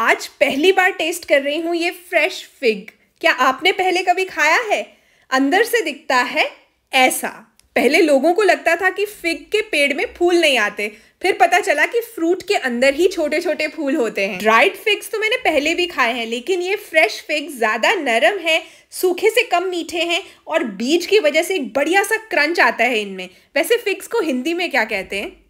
आज पहली बार टेस्ट कर रही हूँ ये फ्रेश फिग क्या आपने पहले कभी खाया है अंदर से दिखता है ऐसा पहले लोगों को लगता था कि फिग के पेड़ में फूल नहीं आते फिर पता चला कि फ्रूट के अंदर ही छोटे छोटे फूल होते हैं ड्राइड फिग्स तो मैंने पहले भी खाए हैं लेकिन ये फ्रेश फिग ज़्यादा नरम है सूखे से कम मीठे हैं और बीज की वजह से एक बढ़िया सा क्रंच आता है इनमें वैसे फिग्स को हिंदी में क्या कहते हैं